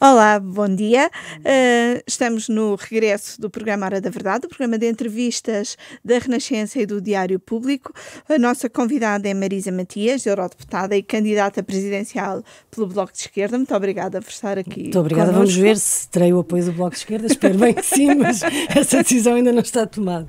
Olá, bom dia. Uh, estamos no regresso do programa Hora da Verdade, o programa de entrevistas da Renascença e do Diário Público. A nossa convidada é Marisa Matias, eurodeputada e candidata presidencial pelo Bloco de Esquerda. Muito obrigada por estar aqui. Muito obrigada. Connosco. Vamos ver se terei o apoio do Bloco de Esquerda. Espero bem que sim, mas essa decisão ainda não está tomada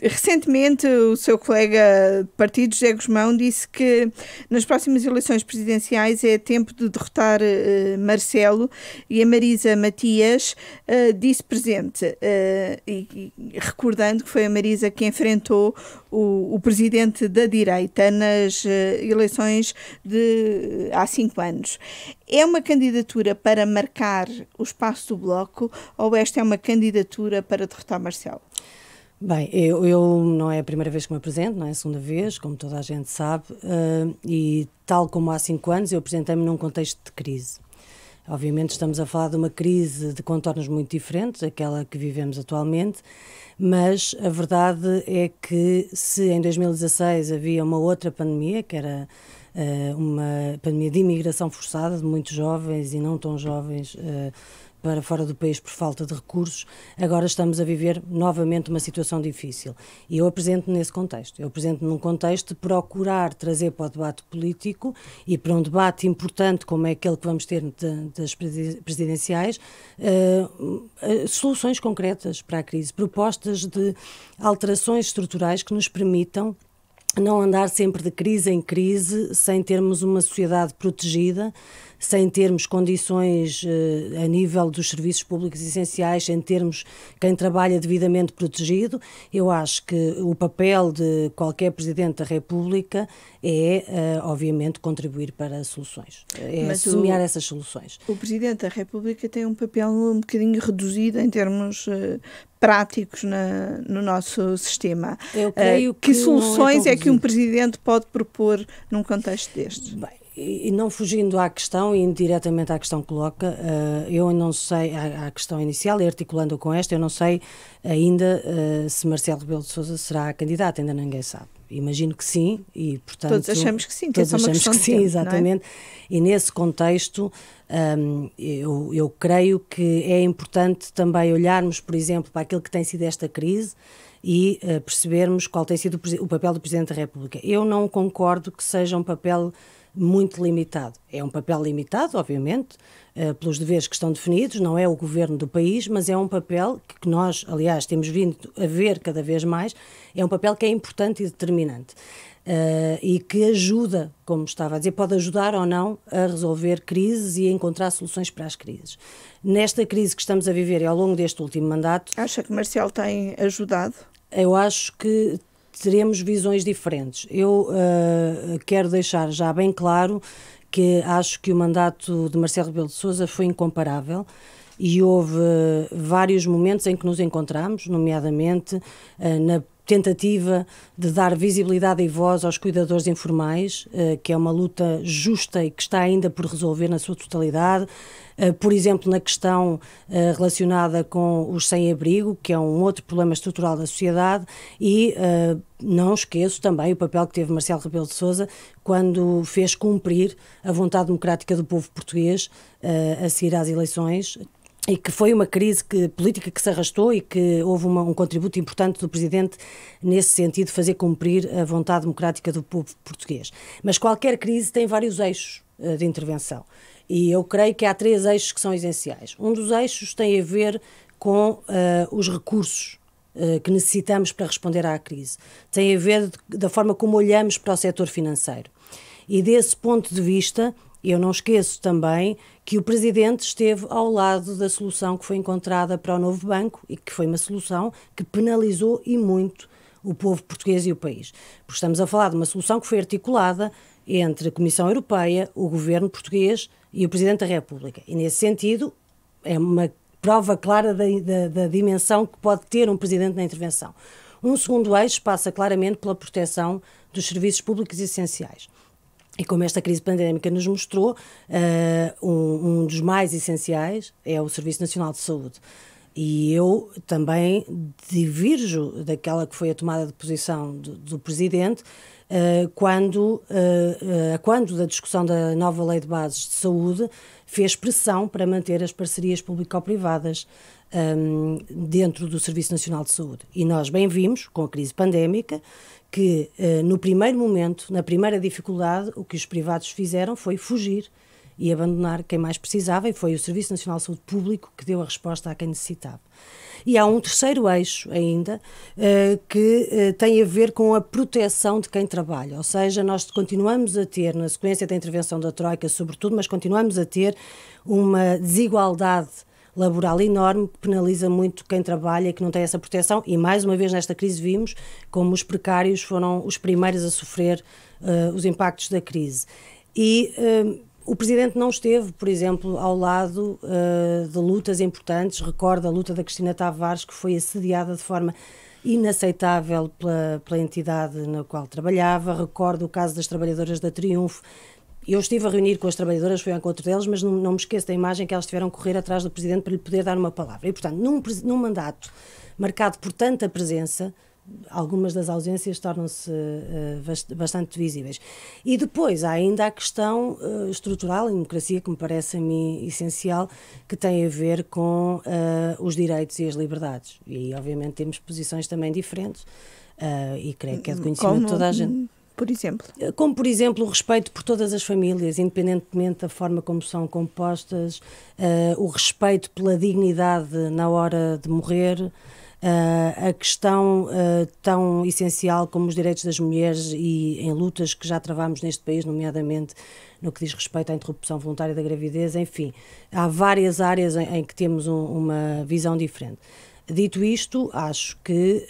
recentemente, o seu colega de partido, José Guzmão, disse que nas próximas eleições presidenciais é tempo de derrotar uh, Marcelo e a Marisa Matias uh, eh, disse presente, eh, e, e, recordando que foi a Marisa que enfrentou o, o presidente da direita nas eleições de há cinco anos. É uma candidatura para marcar o espaço do Bloco ou esta é uma candidatura para derrotar Marcelo? Bem, eu, eu, não é a primeira vez que me apresento, não é a segunda vez, como toda a gente sabe, uh, e tal como há cinco anos, eu apresentei-me num contexto de crise. Obviamente estamos a falar de uma crise de contornos muito diferentes daquela que vivemos atualmente, mas a verdade é que se em 2016 havia uma outra pandemia, que era uh, uma pandemia de imigração forçada de muitos jovens e não tão jovens, uh, para fora do país por falta de recursos, agora estamos a viver novamente uma situação difícil. E eu apresento nesse contexto. Eu apresento num contexto de procurar trazer para o debate político e para um debate importante como é aquele que vamos ter de, das presidenciais, uh, soluções concretas para a crise, propostas de alterações estruturais que nos permitam não andar sempre de crise em crise sem termos uma sociedade protegida, sem termos condições uh, a nível dos serviços públicos essenciais, sem termos quem trabalha devidamente protegido. Eu acho que o papel de qualquer Presidente da República é, uh, obviamente, contribuir para soluções, é Mas semear o, essas soluções. O Presidente da República tem um papel um bocadinho reduzido em termos uh, práticos na, no nosso sistema. Eu creio que, que é soluções é, é que um presidente pode propor num contexto deste? Bem, e não fugindo à questão, e indiretamente à questão que coloca, eh, eu não sei, à questão inicial, e articulando com esta, eu não sei ainda eh, se Marcelo Rebelo de Souza será candidato, ainda ninguém sabe. Imagino que sim, e portanto. Todos achamos que sim, todos é achamos que sim, tempo, é? exatamente. É? E nesse contexto, um, ehm, eu, eu creio que é importante também olharmos, por exemplo, para aquilo que tem sido esta crise e uh, percebermos qual tem sido o, o, papel do Presidente da República. Eu não concordo que seja um papel muito limitado. É um papel limitado, obviamente, eh, pelos deveres que estão definidos, não é o governo do país, mas é um papel que nós, aliás, temos vindo a ver cada vez mais, é um papel que é importante e determinante. Uh, e que ajuda, como estava a dizer, pode ajudar ou não a resolver crises e a encontrar soluções para as crises. Nesta crise que estamos a viver e ao longo deste último mandato. Acha que Marcial tem ajudado? Eu acho que teremos visões diferentes. Eu uh, quero deixar já bem claro que acho que o mandato de Marcelo Rebelo de Sousa foi incomparável e houve vários momentos em que nos encontramos, nomeadamente eh, na tentativa de dar visibilidade e voz aos cuidadores informais, eh, que é uma luta justa e que está ainda por resolver na sua totalidade. Eh, por exemplo, na questão eh, relacionada com os sem-abrigo, que é um outro problema estrutural da sociedade, e não esqueço também o papel que teve Marcelo Rebelo de Sousa quando fez cumprir a vontade democrática do povo português a seguir às eleições, e que foi uma crise que, política que se arrastou e que houve uma, um contributo importante do Presidente nesse sentido, fazer cumprir a vontade democrática do povo português. Mas qualquer crise tem vários eixos eh, de intervenção. E eu creio que há três eixos que são essenciais. Um dos eixos tem a ver com uh, os recursos uh, que necessitamos para responder à crise. Tem a ver de, da forma como olhamos para o setor financeiro. E desse ponto de vista, eu não esqueço também que o presidente esteve ao lado da solução que foi encontrada para o novo banco e que foi uma solução que penalizou e muito o povo português e o país. Porque estamos a falar de uma solução que foi articulada entre a Comissão Europeia, o governo português e o presidente da República. E nesse sentido, é uma prova clara da, da, da dimensão que pode ter um presidente na intervenção. Um segundo eixo passa claramente pela proteção dos serviços públicos essenciais. E como esta crise pandémica nos mostrou, uh, um, um, dos mais essenciais é o Serviço Nacional de Saúde. E eu também divirjo daquela que foi a tomada de posição do, do Presidente, uh, quando, uh, quando da discussão da nova Lei de Bases de Saúde fez pressão para manter as parcerias público-privadas um, ehm, dentro do Serviço Nacional de Saúde. E nós bem vimos, com a crise pandémica, que eh, no primeiro momento, na primeira dificuldade, o que os privados fizeram foi fugir e abandonar quem mais precisava, e foi o Serviço Nacional de Saúde Público que deu a resposta a quem necessitava. E há um terceiro eixo ainda eh, que eh, tem a ver com a proteção de quem trabalha, ou seja, nós continuamos a ter, na sequência da intervenção da Troika, sobretudo, mas continuamos a ter uma desigualdade laboral enorme que penaliza muito quem trabalha e que não tem essa proteção. E mais uma vez nesta crise vimos como os precários foram os primeiros a sofrer uh, os impactos da crise. E uh, o Presidente não esteve, por exemplo, ao lado uh, de lutas importantes. Recorda a luta da Cristina Tavares, que foi assediada de forma inaceitável pela, pela entidade na qual trabalhava. Recordo o caso das trabalhadoras da Triunfo, eu estive a reunir com as trabalhadoras, fui ao encontro delas, mas não, não me esqueço da imagem que elas tiveram a correr atrás do Presidente para lhe poder dar uma palavra. E, portanto, num, num mandato marcado por tanta presença, algumas das ausências tornam-se uh, bastante visíveis. E depois há ainda a questão uh, estrutural em democracia, que me parece a mim essencial, que tem a ver com uh, os direitos e as liberdades. E aí, obviamente, temos posições também diferentes e creio que é de conhecimento Como? de toda a gente por exemplo? Eh, como, por exemplo, o respeito por todas as famílias, independentemente da forma como são compostas, uh, o respeito pela dignidade na hora de morrer. Uh, a questão uh, tão essencial como os direitos das mulheres e em lutas que já travámos neste país, nomeadamente no que diz respeito à interrupção voluntária da gravidez, enfim, há várias áreas em, em que temos um, uma visão diferente. Dito isto, acho que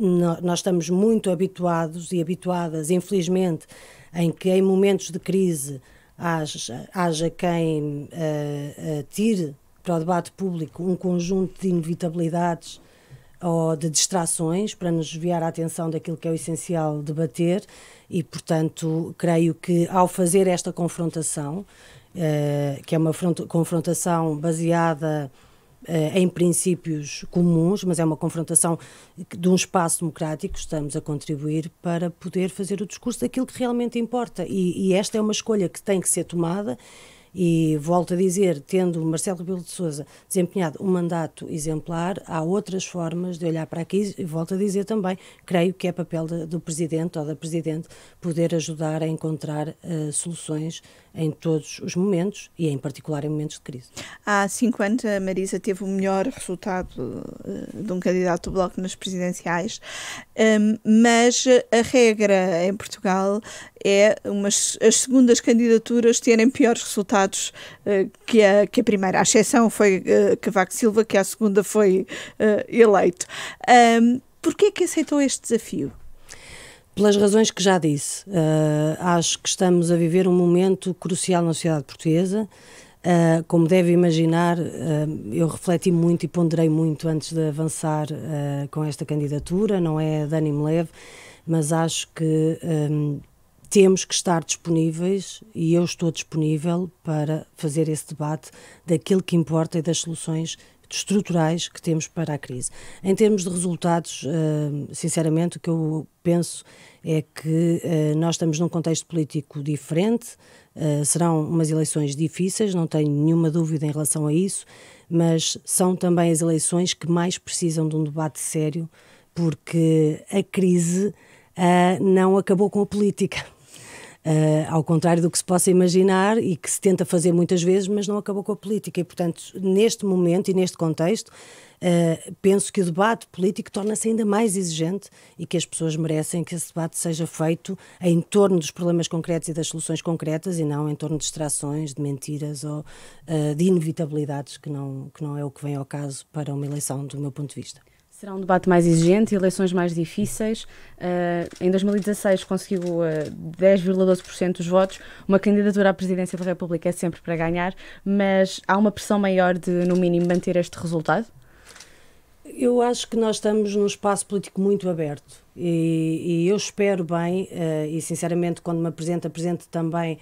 nós estamos muito habituados e habituadas, infelizmente, em que em momentos de crise haja, haja quem uh, tire para o debate público um conjunto de inevitabilidades ou de distrações para nos desviar a atenção daquilo que é o essencial debater e, portanto, creio que ao fazer esta confrontação, uh, que é uma confrontação baseada eh, em princípios comuns, mas é uma confrontação de um espaço democrático. Estamos a contribuir para poder fazer o discurso daquilo que realmente importa. E, e esta é uma escolha que tem que ser tomada. E volto a dizer, tendo Marcelo Rebelo de Souza desempenhado um mandato exemplar, há outras formas de olhar para aqui e volto a dizer também, creio que é papel do Presidente ou da Presidente poder ajudar a encontrar uh, soluções em todos os momentos e, em particular, em momentos de crise. Há cinco anos, a Marisa teve o melhor resultado eh, de um candidato do Bloco nas presidenciais, ehm, mas a regra em Portugal é umas, as segundas candidaturas terem piores resultados eh, que, a, que a primeira. A exceção foi eh, Cavaco Silva, que a segunda foi eleito. Ehm, porquê é que aceitou este desafio? Pelas razões que já disse, uh, acho que estamos a viver um momento crucial na sociedade portuguesa. Uh, como deve imaginar, uh, eu refleti muito e ponderei muito antes de avançar com esta candidatura, não é de ânimo leve, mas acho que um, temos que estar disponíveis e eu estou disponível para fazer esse debate daquilo que importa e das soluções estruturais que temos para a crise. Em termos de resultados, eh, sinceramente, o que eu penso é que eh, nós estamos num contexto político diferente, eh, serão umas eleições difíceis, não tenho nenhuma dúvida em relação a isso, mas são também as eleições que mais precisam de um debate sério, porque a crise não acabou com a política. Uh, ao contrário do que se possa imaginar e que se tenta fazer muitas vezes, mas não acabou com a política. E, portanto, neste momento e neste contexto, uh, penso que o debate político torna-se ainda mais exigente e que as pessoas merecem que esse debate seja feito em torno dos problemas concretos e das soluções concretas e não em torno de distrações, de mentiras ou uh, de inevitabilidades, que não, que não é o que vem ao caso para uma eleição, do meu ponto de vista. Será um debate mais exigente, eleições mais difíceis. Uh, em 2016 conseguiu uh, eh, 10,12% dos votos. Uma candidatura à presidência da República é sempre para ganhar, mas há uma pressão maior de, no mínimo, manter este resultado? Eu acho que nós estamos num espaço político muito aberto e, e eu espero bem, uh, e sinceramente, quando me apresento, apresento também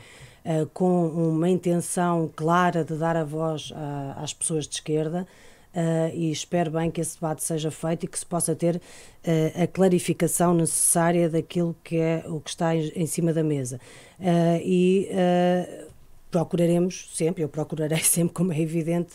com uma intenção clara de dar a voz às pessoas de esquerda uh, e espero bem que esse debate seja feito e que se possa ter uh, a clarificação necessária daquilo que é o que está em, em cima da mesa. Ah, e procuraremos sempre, eu procurarei sempre, como é evidente,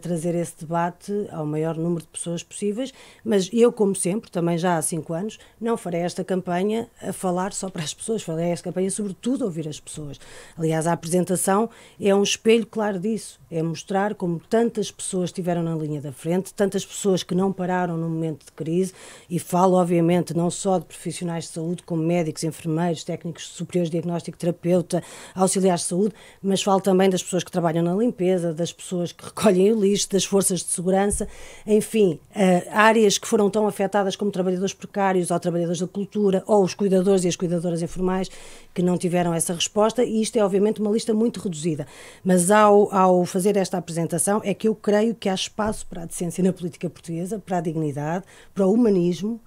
trazer esse debate ao maior número de pessoas possíveis. Mas eu, como sempre, também já há cinco anos, não farei esta campanha a falar só para as pessoas, farei esta campanha sobretudo a ouvir as pessoas. Aliás, a apresentação é um espelho claro disso, é mostrar como tantas pessoas estiveram na linha da frente, tantas pessoas que não pararam no momento de crise, e falo, obviamente, não só de profissionais de saúde, como médicos, enfermeiros, técnicos superiores de diagnóstico, terapeuta, auxiliares de saúde, mas falo também das pessoas que trabalham na limpeza, das pessoas que recolhem em das forças de segurança, enfim, eh, áreas que foram tão afetadas como trabalhadores precários ou trabalhadores da cultura ou os cuidadores e as cuidadoras informais que não tiveram essa resposta e isto é obviamente uma lista muito reduzida. Mas ao, ao fazer esta apresentação é que eu creio que há espaço para a decência na política portuguesa, para a dignidade, para o humanismo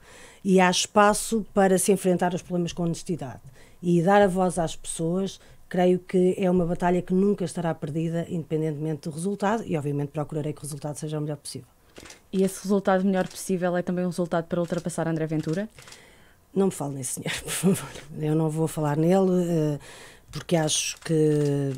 e há espaço para se enfrentar os problemas com honestidade e dar a voz às pessoas Creio que é uma batalha que nunca estará perdida, independentemente do resultado, e obviamente procurarei que o resultado seja o melhor possível. E esse resultado melhor possível é também um resultado para ultrapassar André Ventura? Não me fale nesse senhor, por favor. Eu não vou falar nele, eh, porque acho que,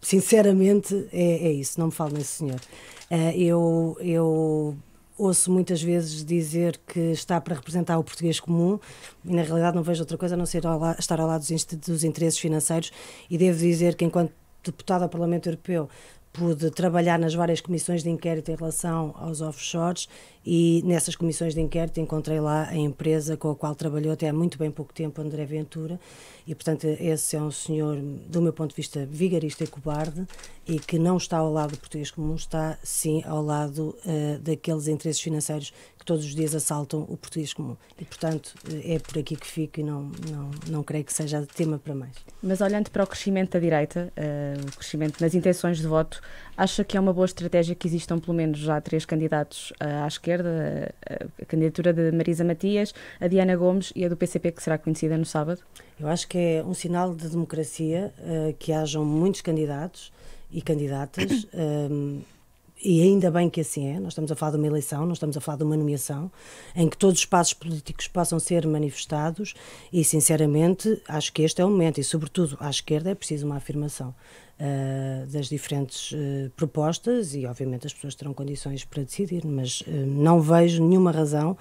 sinceramente, é, é isso. Não me fale nesse senhor. Eh, eu, eu ouço muitas vezes dizer que está para representar o português comum e, na realidade, não vejo outra coisa a não ser ao la, estar ao lado dos, dos interesses financeiros. E devo dizer que, enquanto deputada ao Parlamento Europeu, pude trabalhar nas várias comissões de inquérito em relação aos offshores e nessas comissões de inquérito encontrei lá a empresa com a qual trabalhou até há muito bem pouco tempo André Ventura e, portanto, esse é um senhor, do meu ponto de vista, vigarista e cobarde e que não está ao lado do português comum, está sim ao lado uh, daqueles interesses financeiros que todos os dias assaltam o português comum. E, portanto, eh, é por aqui que fico e não, não, não creio que seja tema para mais. Mas olhando para o crescimento da direita, uh, o crescimento nas intenções de voto, Acha que é uma boa estratégia que existam pelo menos já três candidatos eh, à esquerda, eh, a candidatura de Marisa Matias, a Diana Gomes e a do PCP, que será conhecida no sábado? Eu acho que é um sinal de democracia uh, que hajam muitos candidatos e candidatas. um, e ainda bem que assim é, nós estamos a falar de uma eleição, nós estamos a falar de uma nomeação, em que todos os passos políticos possam ser manifestados e, sinceramente, acho que este é o momento e, sobretudo, à esquerda é preciso uma afirmação uh, das diferentes uh, propostas e, obviamente, as pessoas terão condições para decidir, mas eh, não vejo nenhuma razão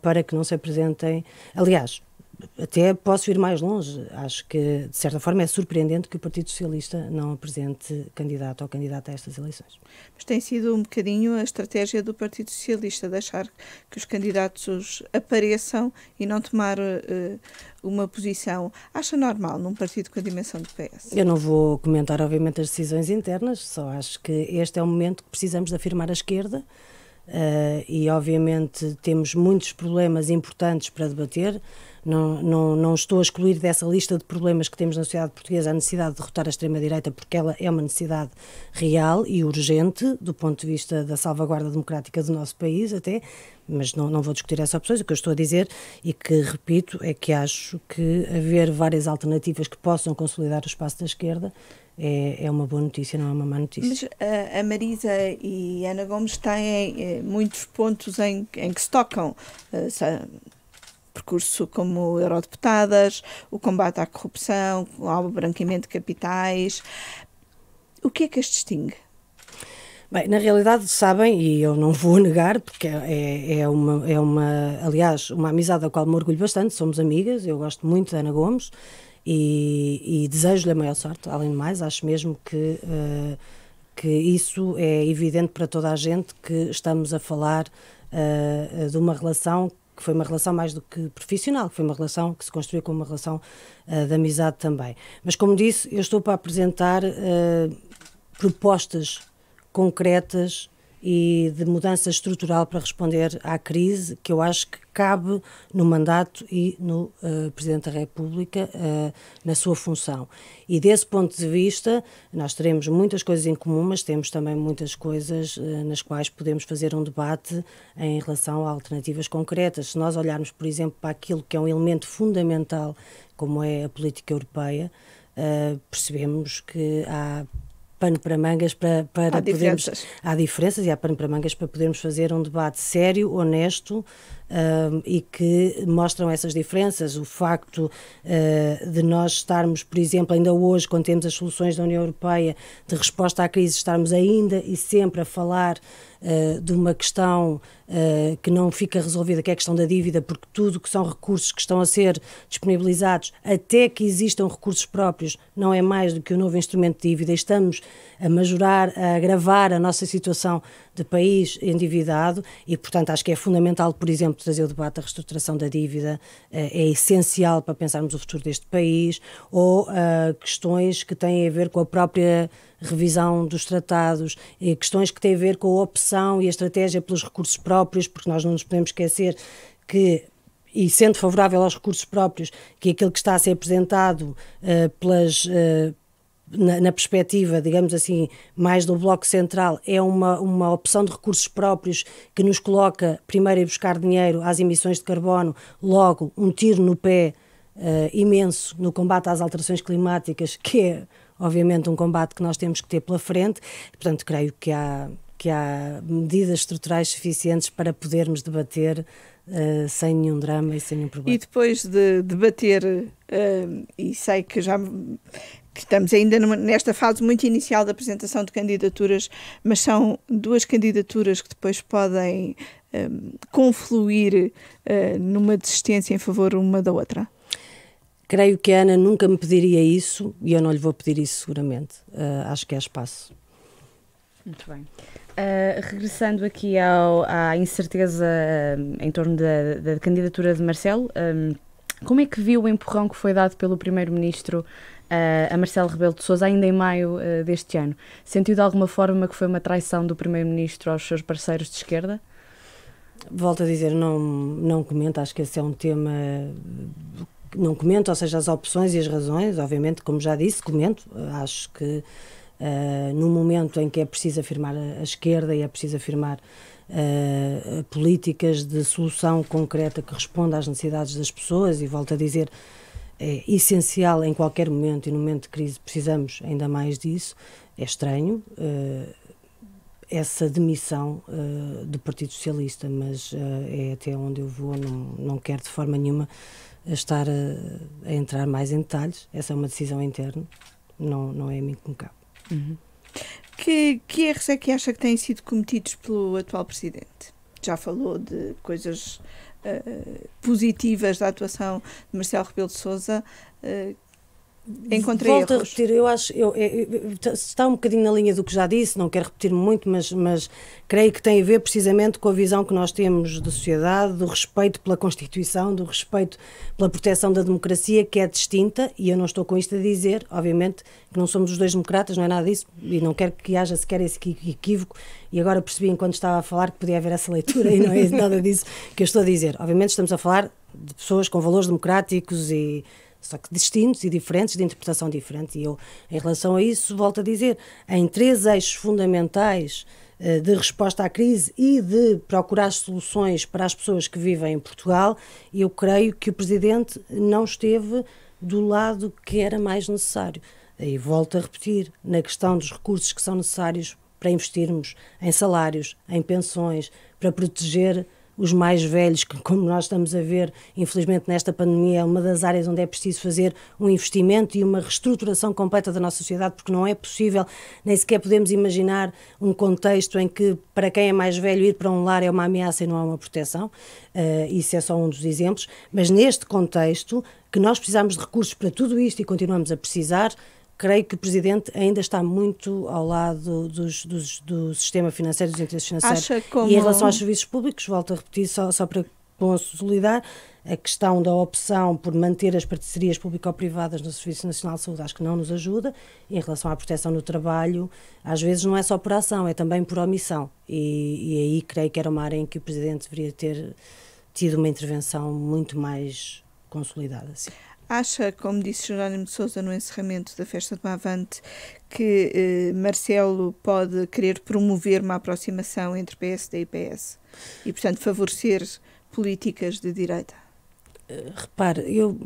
para que não se apresentem. Aliás, até posso ir mais longe. Acho que, de certa forma, é surpreendente que o Partido Socialista não apresente candidato ou candidata a estas eleições. Mas tem sido um bocadinho a estratégia do Partido Socialista, deixar que os candidatos apareçam e não tomar uh, uma posição. Acha normal num partido com a dimensão do PS? Eu não vou comentar, obviamente, as decisões internas, só acho que este é o momento que precisamos de afirmar a esquerda. Uh, e obviamente temos muitos problemas importantes para debater. Não, não, não estou a excluir dessa lista de problemas que temos na sociedade portuguesa a necessidade de derrotar a extrema-direita, porque ela é uma necessidade real e urgente do ponto de vista da salvaguarda democrática do nosso país, até, mas não, não vou discutir essas opções. O que eu estou a dizer e que repito é que acho que haver várias alternativas que possam consolidar o espaço da esquerda é, é uma boa notícia, não é uma má notícia. Mas a, a Marisa e a Ana Gomes têm eh, muitos pontos em, em que se tocam. Uh, percurso como eurodeputadas, o combate à corrupção, ao branqueamento de capitais. O que é que as distingue? Bem, na realidade sabem, e eu não vou negar, porque é, é, é uma, é uma, aliás, uma amizade da qual me orgulho bastante, somos amigas, eu gosto muito da Ana Gomes, e, e desejo-lhe a maior sorte. Além de mais, acho mesmo que, uh, que isso é evidente para toda a gente que estamos a falar uh, de uma relação que foi uma relação mais do que profissional, que foi uma relação que se construiu como uma relação uh, de amizade também. Mas, como disse, eu estou para apresentar propostas concretas e de mudança estrutural para responder à crise, que eu acho que cabe no mandato e no uh, Presidente da República uh, na sua função. E desse ponto de vista, nós teremos muitas coisas em comum, mas temos também muitas coisas uh, nas quais podemos fazer um debate em relação a alternativas concretas. Se nós olharmos, por exemplo, para aquilo que é um elemento fundamental, como é a política europeia, percebemos que há pano para mangas para, para há podermos. Diferenças. Há diferenças e há pano para mangas para podermos fazer um debate sério, honesto, e que mostram essas diferenças. O facto uh, de nós estarmos, por exemplo, ainda hoje, quando temos as soluções da União Europeia de resposta à crise, estarmos ainda e sempre a falar uh, de uma questão uh, que não fica resolvida, que é a questão da dívida, porque tudo que são recursos que estão a ser disponibilizados, até que existam recursos próprios, não é mais do que o um novo instrumento de dívida. Estamos a majorar, a agravar a nossa situação de país endividado e, portanto, acho que é fundamental, por exemplo, trazer o debate da reestruturação da dívida, eh, é essencial para pensarmos o futuro deste país, ou uh, questões que têm a ver com a própria revisão dos tratados, questões que têm a ver com a opção e a estratégia pelos recursos próprios, porque nós não nos podemos esquecer que e sendo favorável aos recursos próprios, que aquilo que está a ser apresentado uh, pelas, uh, na, na, perspectiva, digamos assim, mais do Bloco Central, é uma, uma opção de recursos próprios que nos coloca primeiro a buscar dinheiro às emissões de carbono, logo um tiro no pé uh, imenso no combate às alterações climáticas, que é, obviamente, um combate que nós temos que ter pela frente. Portanto, creio que há, que há medidas estruturais suficientes para podermos debater uh, sem nenhum drama e sem nenhum problema. E depois de debater, uh, e sei que já que estamos ainda numa, nesta fase muito inicial da apresentação de candidaturas, mas são duas candidaturas que depois podem eh, confluir uh, numa desistência em favor uma da outra? Creio que a Ana nunca me pediria isso e eu não lhe vou pedir isso seguramente. Uh, acho que é espaço. Muito bem. Uh, regressando aqui ao, à incerteza eh, em torno da, da candidatura de Marcelo, um, eh, como é que viu o empurrão que foi dado pelo Primeiro-Ministro uh, a Marcelo Rebelo de Sousa ainda em maio uh, deste ano? Sentiu de alguma forma que foi uma traição do Primeiro-Ministro aos seus parceiros de esquerda? Volto a dizer, não, não comento, acho que esse é um tema não comento, ou seja, as opções e as razões, obviamente, como já disse, comento, acho que uh, no momento em que é preciso afirmar a, esquerda e é preciso afirmar uh, políticas de solução concreta que responda às necessidades das pessoas, e volto a dizer, é essencial em qualquer momento, e no momento de crise precisamos ainda mais disso, é estranho. Uh, essa demissão uh, do Partido Socialista, mas uh, é até onde eu vou, não, não quero de forma nenhuma estar a, a entrar mais em detalhes. Essa é uma decisão interna, não, não é a mim que me cabe. Uhum. Que, que erros é que acha que têm sido cometidos pelo atual presidente? Já falou de coisas uh, positivas da atuação de Marcelo Rebelo de Souza? Uh, eh, encontrei Volto erros. a repetir, eu acho, eu, eu, está um bocadinho na linha do que já disse, não quero repetir muito, mas, mas creio que tem a ver precisamente com a visão que nós temos da sociedade, do respeito pela Constituição, do respeito pela proteção da democracia, que é distinta, e eu não estou com isto a dizer, obviamente, que não somos os dois democratas, não é nada disso, e não quero que haja sequer esse equívoco, e agora percebi enquanto estava a falar que podia haver essa leitura, e não é nada disso que eu estou a dizer. Obviamente estamos a falar de pessoas com valores democráticos e só que distintos e diferentes, de interpretação diferente. E eu, em relação a isso, volto a dizer, em três eixos fundamentais eh, de resposta à crise e de procurar soluções para as pessoas que vivem em Portugal, eu creio que o Presidente não esteve do lado que era mais necessário. E volto a repetir, na questão dos recursos que são necessários para investirmos em salários, em pensões, para proteger os mais velhos, que, como nós estamos a ver, infelizmente, nesta pandemia, é uma das áreas onde é preciso fazer um investimento e uma reestruturação completa da nossa sociedade, porque não é possível, nem sequer podemos imaginar um contexto em que, para quem é mais velho, ir para um lar é uma ameaça e não é uma proteção. Uh, isso é só um dos exemplos. Mas neste contexto, que nós precisamos de recursos para tudo isto e continuamos a precisar, creio que o Presidente ainda está muito ao lado dos, dos, do sistema financeiro, dos interesses financeiros. Acha como... E em relação aos serviços públicos, volto a repetir, só, só para consolidar, a questão da opção por manter as parcerias público-privadas no Serviço Nacional de Saúde acho que não nos ajuda. Em relação à proteção no trabalho, às vezes não é só por ação, é também por omissão. E, e aí creio que era uma área em que o Presidente deveria ter tido uma intervenção muito mais consolidada. Sim. Acha, como disse Jerónimo de Souza no encerramento da festa do Avante, que eh, Marcelo pode querer promover uma aproximação entre PSD e PS e, portanto, favorecer políticas de direita? Eh, repare, eu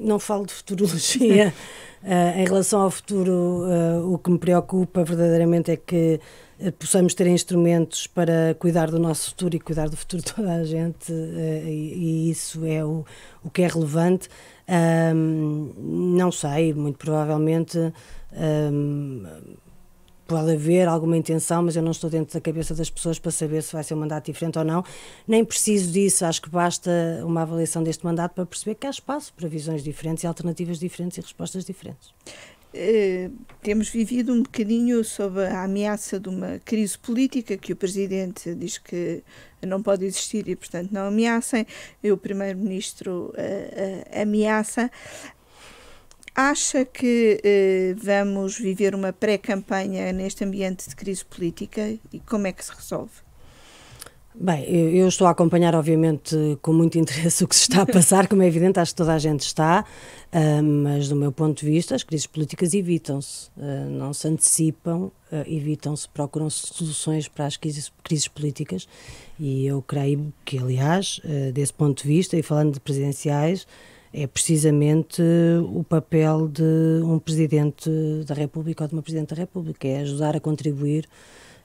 não falo de futurologia. uh, em relação ao futuro, uh, o que me preocupa verdadeiramente é que possamos ter instrumentos para cuidar do nosso futuro e cuidar do futuro de toda a gente, e, e, isso é o, o que é relevante. Um, não sei, muito provavelmente um, pode haver alguma intenção, mas eu não estou dentro da cabeça das pessoas para saber se vai ser um mandato diferente ou não. Nem preciso disso, acho que basta uma avaliação deste mandato para perceber que há espaço para visões diferentes, alternativas diferentes e respostas diferentes. Eh, temos vivido um bocadinho sob a ameaça de uma crise política que o Presidente diz que não pode existir e, portanto, não ameacem, e o Primeiro-Ministro uh, uh, ameaça. Acha que vamos viver uma pré-campanha neste ambiente de crise política e como é que se resolve? Bem, eu estou a acompanhar, obviamente, com muito interesse o que se está a passar, como é evidente, acho que toda a gente está, ah, mas do meu ponto de vista, as crises políticas evitam-se, ah, não se antecipam, ah, evitam-se, procuram-se soluções para as crises políticas e eu creio que, aliás, desse ponto de vista, e falando de presidenciais, é precisamente o papel de um presidente da República ou de uma presidente da República, é ajudar a contribuir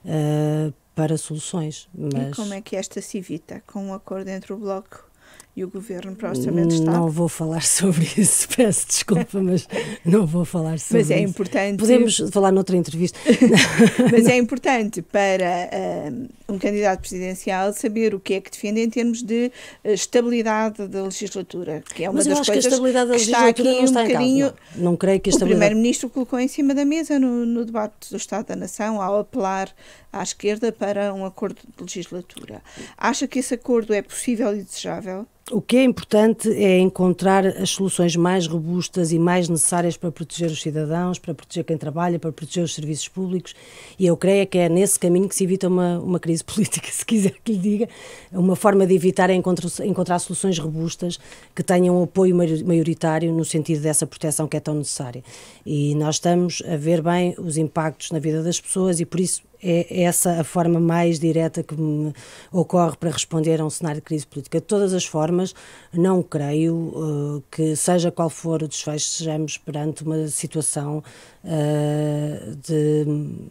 para para soluções. Mas... E como é que esta se evita? Com um acordo entre o Bloco e o governo para o Orçamento de Estado. Não vou falar sobre isso, peço desculpa, mas não vou falar sobre isso. Mas é importante. Podemos falar noutra entrevista. mas é importante para ah, um, candidato presidencial saber o que é que defende em termos de ah, estabilidade da legislatura, que é uma mas das coisas que, a estabilidade da legislatura está aqui não está um bocadinho. Não, não, creio que a estabilidade... O primeiro-ministro colocou em cima da mesa no, no debate do Estado da Nação ao apelar à esquerda para um acordo de legislatura. Acha que esse acordo é possível e desejável? O que é importante é encontrar as soluções mais robustas e mais necessárias para proteger os cidadãos, para proteger quem trabalha, para proteger os serviços públicos. E eu creio que é nesse caminho que se evita uma, uma crise política, se quiser que lhe diga. Uma forma de evitar é encontrar, encontrar soluções robustas que tenham apoio maioritário no sentido dessa proteção que é tão necessária. E nós estamos a ver bem os impactos na vida das pessoas e, por isso, é essa a forma mais direta que me ocorre para responder a um cenário de crise política. De todas as formas, não creio uh, que, seja qual for o desfecho, sejamos perante uma situação uh, de,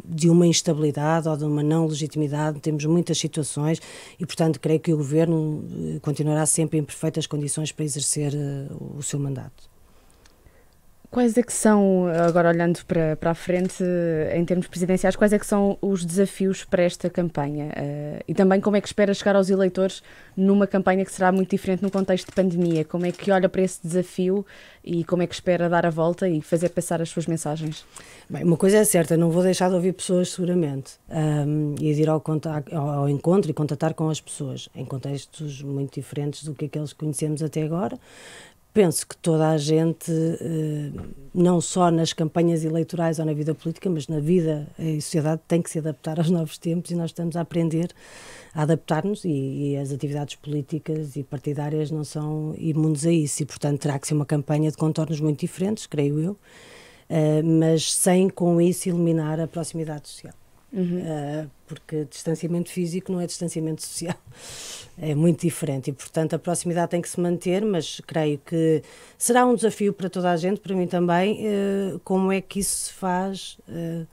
de uma instabilidade ou de uma não legitimidade. Temos muitas situações e, portanto, creio que o governo eh, continuará sempre em perfeitas condições para exercer uh, o seu mandato. Quais é que são, agora olhando para, para a frente, em termos presidenciais, quais é que são os desafios para esta campanha? Uh, e também como é que espera chegar aos eleitores numa campanha que será muito diferente no contexto de pandemia? Como é que olha para esse desafio e como é que espera dar a volta e fazer passar as suas mensagens? Bem, uma coisa é certa, não vou deixar de ouvir pessoas seguramente um, ehm, e de ir ao, contacto, ao encontro e contatar com as pessoas em contextos muito diferentes do que aqueles que conhecemos até agora penso que toda a gente, eh, não só nas campanhas eleitorais ou na vida política, mas na vida e sociedade, tem que se adaptar aos novos tempos e nós estamos a aprender a adaptar-nos e, e, as atividades políticas e partidárias não são imunes a isso e, portanto, terá que ser uma campanha de contornos muito diferentes, creio eu, eh, mas sem com isso eliminar a proximidade social. Uhum. Uh, porque distanciamento físico não é distanciamento social, é muito diferente e, portanto, a proximidade tem que se manter, mas creio que será um desafio para toda a gente, para mim também, uh, como é que isso se faz uh,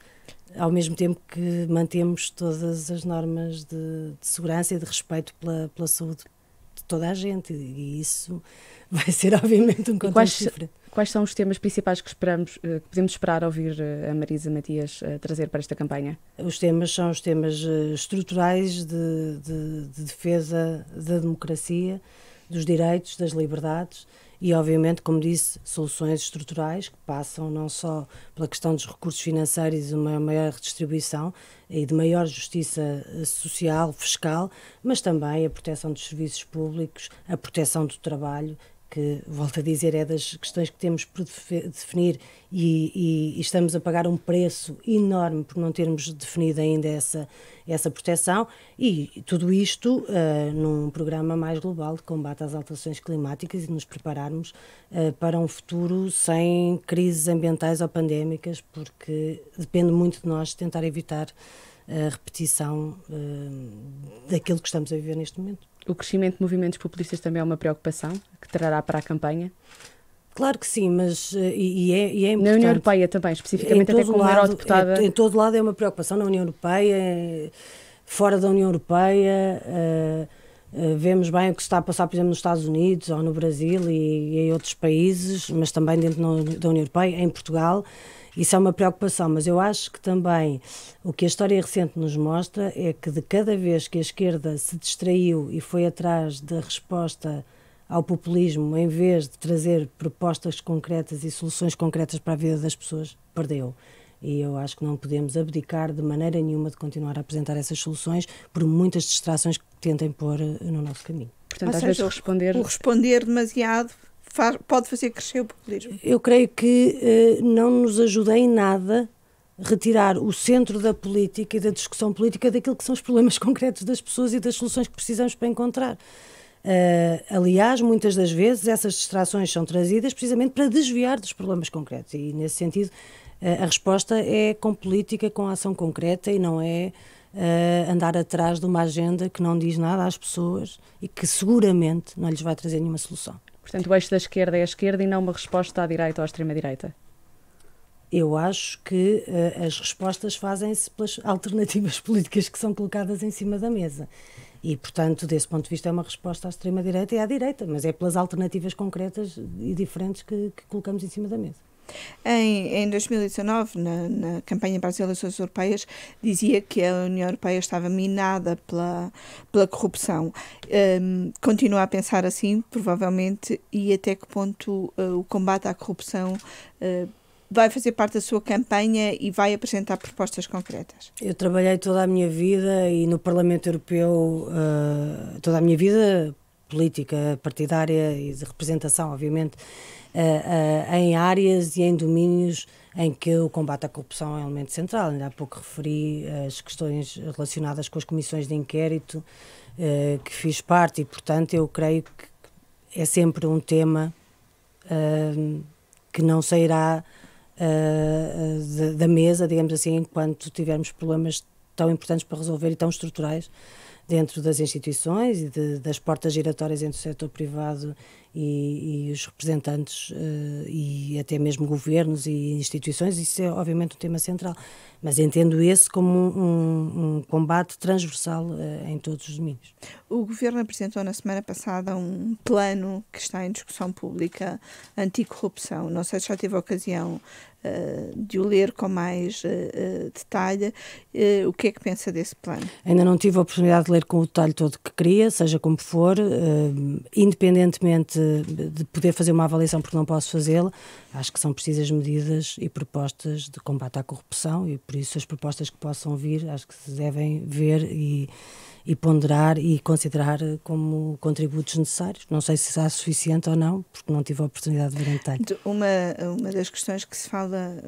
ao mesmo tempo que mantemos todas as normas de, de segurança e de respeito pela, pela saúde de toda a gente, e, isso vai ser, obviamente, um contexto diferente. Quais são os temas principais que, esperamos, eh, que podemos esperar ouvir eh, a Marisa Matias eh, trazer para esta campanha? Os temas são os temas estruturais de, de, de defesa da democracia, dos direitos, das liberdades e, obviamente, como disse, soluções estruturais que passam não só pela questão dos recursos financeiros e de uma maior redistribuição e de maior justiça social, fiscal, mas também a proteção dos serviços públicos, a proteção do trabalho que, volto a dizer, é das questões que temos por definir e, e, e, estamos a pagar um preço enorme por não termos definido ainda essa, essa proteção e tudo isto uh, num programa mais global de combate às alterações climáticas e nos prepararmos uh, para um futuro sem crises ambientais ou pandémicas, porque depende muito de nós tentar evitar eh, a repetição uh, daquilo que estamos a viver neste momento. O crescimento de movimentos populistas também é uma preocupação que trará para a campanha? Claro que sim, mas eh, e, é, e é importante. Na União Europeia também, especificamente até como lado, eurodeputada. Em, em todo lado é uma preocupação, na União Europeia, eh, fora da União Europeia, uh, uh, vemos bem o que está a passar, por exemplo, nos Estados Unidos ou no Brasil e, e em outros países, mas também dentro da União Europeia, em Portugal. Isso é uma preocupação, mas eu acho que também o que a história recente nos mostra é que de cada vez que a esquerda se distraiu e foi atrás da resposta ao populismo, em vez de trazer propostas concretas e soluções concretas para a vida das pessoas, perdeu. E eu acho que não podemos abdicar de maneira nenhuma de continuar a apresentar essas soluções por muitas distrações que tentem pôr eh, no nosso caminho. Portanto, Ou às seja, vezes responder... o responder demasiado faz, pode fazer crescer o populismo? Eu creio que eh, não nos ajuda em nada retirar o centro da política e da discussão política daquilo que são os problemas concretos das pessoas e das soluções que precisamos para encontrar. Uh, aliás, muitas das vezes essas distrações são trazidas precisamente para desviar dos problemas concretos e, nesse sentido, uh, a resposta é com política, com ação concreta e não é uh, andar atrás de uma agenda que não diz nada às pessoas e que seguramente não lhes vai trazer nenhuma solução. Portanto, o eixo da esquerda é a esquerda e não uma resposta à direita ou à extrema-direita. Eu acho que uh, as respostas fazem-se pelas alternativas políticas que são colocadas em cima da mesa. E, portanto, desse ponto de vista, é uma resposta à extrema-direita e à direita, mas é pelas alternativas concretas e diferentes que, que colocamos em cima da mesa. Em, em 2019, na, na, campanha para as eleições europeias, dizia que a União Europeia estava minada pela, pela corrupção. Um, continua a pensar assim, provavelmente, e até que ponto uh, o combate à corrupção. Uh, vai fazer parte da sua campanha e vai apresentar propostas concretas? Eu trabalhei toda a minha vida e no Parlamento Europeu, uh, toda a minha vida política partidária e de representação, obviamente, uh, uh, em áreas e em domínios em que o combate à corrupção é um elemento central. Ainda há pouco referi as questões relacionadas com as comissões de inquérito uh, que fiz parte e, portanto, eu creio que é sempre um tema que não sairá da mesa, digamos assim, enquanto tivermos problemas tão importantes para resolver e tão estruturais dentro das instituições e de, das portas giratórias entre o setor privado e, e os representantes eh, e até mesmo governos e instituições, isso é obviamente um tema central. Mas entendo esse como um, um combate transversal eh, em todos os domínios. O governo apresentou na semana passada um plano que está em discussão pública anticorrupção. Não sei se já teve a ocasião eh, de o ler com mais detalhe. o que é que pensa desse plano? Ainda não tive a oportunidade de ler ler com o detalhe todo que queria, seja como for, uh, independentemente de poder fazer uma avaliação porque não posso fazê-la, acho que são precisas medidas e propostas de combate à corrupção e por isso as propostas que possam vir acho que se devem ver e, e ponderar e considerar como contributos necessários. Não sei se será suficiente ou não, porque não tive a oportunidade de ver em detalhe. Uma, uma das questões que se fala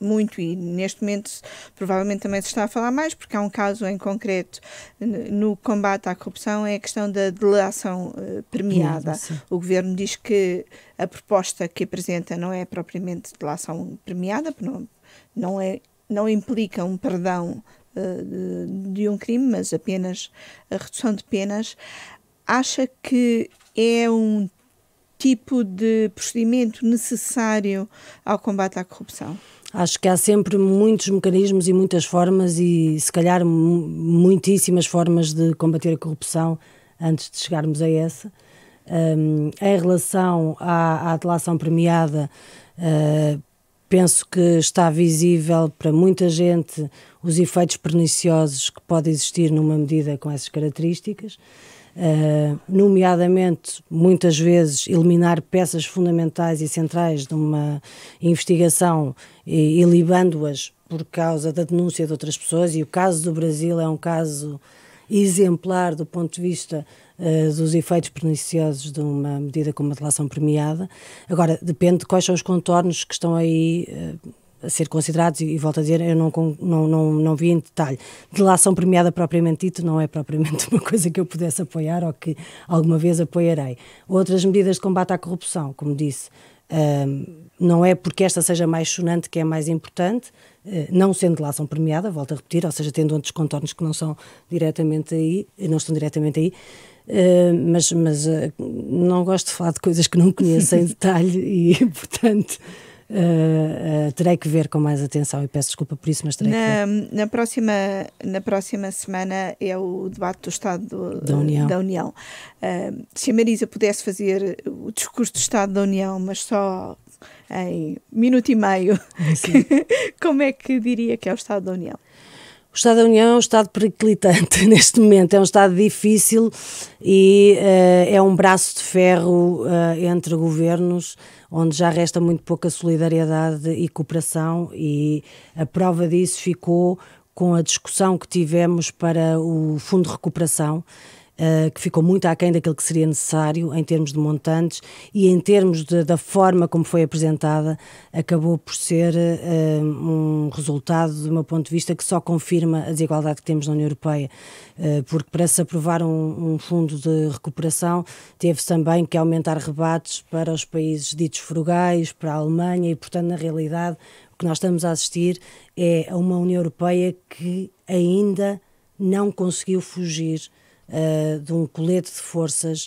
muito e neste momento provavelmente também se está a falar mais, porque há um caso em concreto no combate à corrupção, é a questão da delação eh, premiada. Sim. O governo diz que a proposta que apresenta não é propriamente delação premiada, não, não, é, não implica um perdão uh, de, de um crime, mas apenas a redução de penas. Acha que é um tipo de procedimento necessário ao combate à corrupção? Acho que há sempre muitos mecanismos e muitas formas, e se calhar muitíssimas formas de combater a corrupção antes de chegarmos a essa. Um, em relação à, à delação premiada, uh, penso que está visível para muita gente os efeitos perniciosos que pode existir numa medida com essas características. Ah, nomeadamente, muitas vezes, eliminar peças fundamentais e centrais de uma investigação e, e libando-as por causa da denúncia de outras pessoas, e o caso do Brasil é um caso exemplar do ponto de vista uh, dos efeitos perniciosos de uma medida como a delação premiada. Agora, depende de quais são os contornos que estão aí uh, a ser considerados, e, volto a dizer, eu não, não, não, não vi em detalhe. Delação premiada propriamente dito não é propriamente uma coisa que eu pudesse apoiar ou que alguma vez apoiarei. Outras medidas de combate à corrupção, como disse, um, não é porque esta seja mais sonante que é mais importante, eh, não sendo delação premiada, volto a repetir, ou seja, tendo outros contornos que não são diretamente aí, não estão diretamente aí, hum, mas, mas eh, não gosto de falar de coisas que não conheço em detalhe e, portanto, uh, terei que ver com mais atenção e peço desculpa por isso, mas terei na, que ver. Na próxima, na próxima semana é o debate do Estado do, da União. Da União. Uh, se a Marisa pudesse fazer o discurso do Estado da União, mas só em minuto e meio, como é que diria que é o Estado da União? O Estado da União é um Estado periclitante neste momento, é um Estado difícil e uh, é um braço de ferro uh, entre governos, onde já resta muito pouca solidariedade e cooperação, e a prova disso ficou com a discussão que tivemos para o Fundo de Recuperação eh, que ficou muito aquém daquilo que seria necessário em termos de montantes e em termos de, da forma como foi apresentada, acabou por ser uh, um resultado, do meu ponto de vista, que só confirma a desigualdade que temos na União Europeia, uh, porque para se aprovar um, um fundo de recuperação teve também que aumentar rebates para os países ditos frugais, para a Alemanha e, portanto, na realidade, o que nós estamos a assistir é a uma União Europeia que ainda não conseguiu fugir eh, de um colete de forças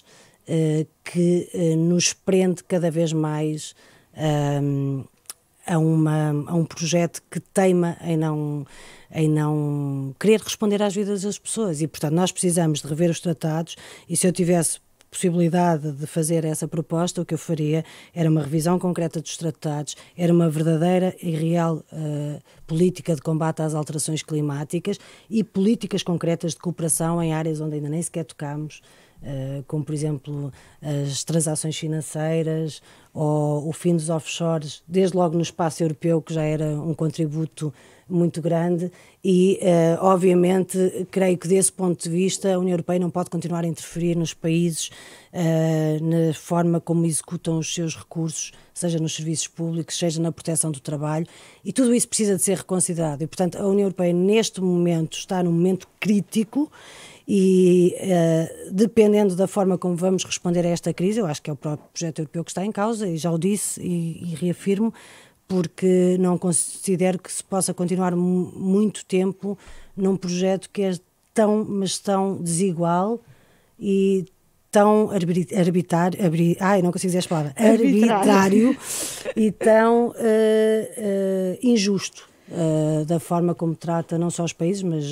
uh, que eh, nos prende cada vez mais ehm, a, uma, a um projeto que teima em não, em não querer responder às vidas das pessoas. E, portanto, nós precisamos de rever os tratados e se eu tivesse possibilidade de fazer essa proposta, o que eu faria era uma revisão concreta dos tratados, era uma verdadeira e real uh, política de combate às alterações climáticas e políticas concretas de cooperação em áreas onde ainda nem sequer tocamos. Uh, como por exemplo as transações financeiras ou o fim dos offshores, desde logo no espaço europeu, que já era um contributo muito grande e, uh, obviamente, creio que desse ponto de vista a União Europeia não pode continuar a interferir nos países uh, na forma como executam os seus recursos, seja nos serviços públicos, seja na proteção do trabalho, e tudo isso precisa de ser reconsiderado. E, portanto, a União Europeia neste momento está num momento crítico e uh, dependendo da forma como vamos responder a esta crise, eu acho que é o próprio projeto europeu que está em causa, e já o disse e, e reafirmo, porque não considero que se possa continuar muito tempo num projeto que é tão, mas tão desigual e tão arbitrário, arbit, ai, não consigo dizer as palavras, arbitrário, arbitrário e tão uh, uh, injusto. Uh, da forma como trata não só os países, mas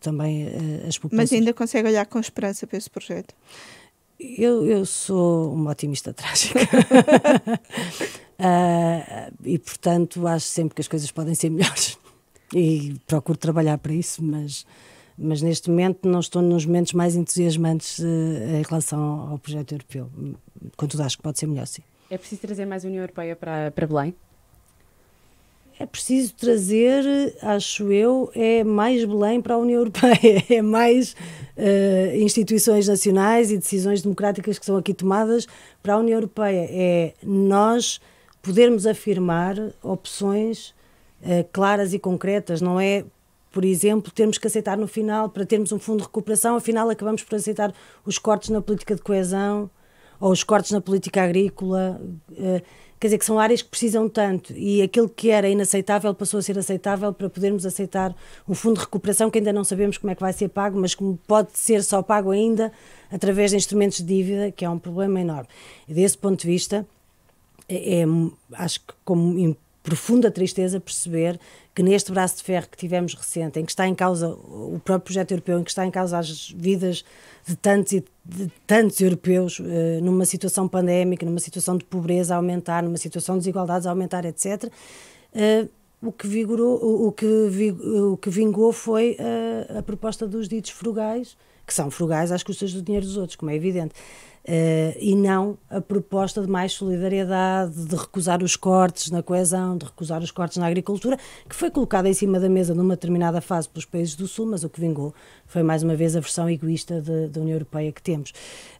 também as populações. Mas ainda consegue olhar com esperança para esse projeto? Eu, eu sou uma otimista trágica. e, portanto, acho sempre que as coisas podem ser melhores e procuro trabalhar para isso, mas, mas neste momento não estou nos momentos mais entusiasmantes uh, em relação ao projeto europeu. Contudo, acho que pode ser melhor, sim. É preciso trazer mais União Europeia para, para Belém? É preciso trazer, acho eu, é mais Belém para a União Europeia, é mais uh, instituições nacionais e decisões democráticas que são aqui tomadas para a União Europeia. É nós podermos afirmar opções eh, claras e concretas, não é, por exemplo, termos que aceitar no final, para termos um fundo de recuperação, afinal acabamos por aceitar os cortes na política de coesão ou os cortes na política agrícola. Eh, quer dizer, que são áreas que precisam tanto e aquilo que era inaceitável passou a ser aceitável para podermos aceitar um fundo de recuperação que ainda não sabemos como é que vai ser pago, mas que pode ser só pago ainda através de instrumentos de dívida, que é um problema enorme. E desse ponto de vista, é, é, acho que com em profunda tristeza perceber que neste braço de ferro que tivemos recente, em que está em causa o próprio projeto europeu, em que está em causa as vidas de tantos e de tantos europeus eh, numa situação pandémica, numa situação de pobreza a aumentar, numa situação de desigualdades a aumentar, etc. Eh, o que vigorou, o, o que vi, o que vingou foi eh, a proposta dos ditos frugais, que são frugais às custas do dinheiro dos outros, como é evidente. Uh, e não a proposta de mais solidariedade, de recusar os cortes na coesão, de recusar os cortes na agricultura, que foi colocada em cima da mesa numa determinada fase pelos países do Sul, mas o que vingou foi mais uma vez a versão egoísta da União Europeia que temos.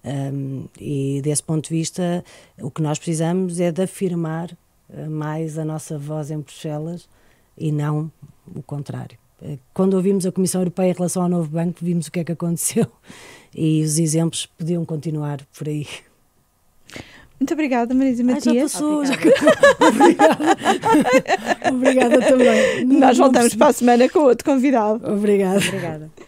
Um, e desse ponto de vista, o que nós precisamos é de afirmar eh, mais a nossa voz em Bruxelas e não o contrário. Eh, quando ouvimos a Comissão Europeia em relação ao novo banco, vimos o que é que aconteceu e os exemplos podiam continuar por aí. Muito obrigada, Marisa Matias. Ah, já passou, obrigada. já Obrigada. obrigada também. Nós voltamos para a semana com outro convidado. Obrigada. Obrigada.